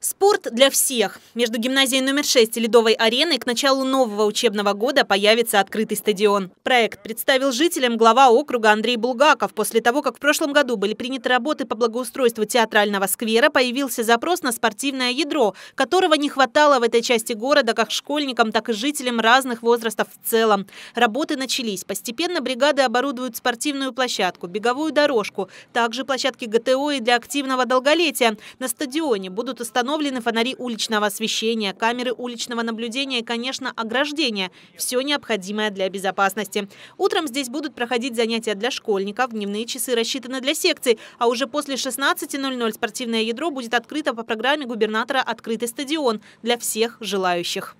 Спорт для всех. Между гимназией номер 6 и Ледовой ареной к началу нового учебного года появится открытый стадион. Проект представил жителям глава округа Андрей Булгаков. После того, как в прошлом году были приняты работы по благоустройству театрального сквера, появился запрос на спортивное ядро, которого не хватало в этой части города как школьникам, так и жителям разных возрастов в целом. Работы начались. Постепенно бригады оборудуют спортивную площадку, беговую дорожку, также площадки ГТО и для активного долголетия. На стадионе будут установлены Установлены фонари уличного освещения, камеры уличного наблюдения и, конечно, ограждения, Все необходимое для безопасности. Утром здесь будут проходить занятия для школьников, дневные часы рассчитаны для секций, а уже после 16.00 спортивное ядро будет открыто по программе губернатора «Открытый стадион» для всех желающих.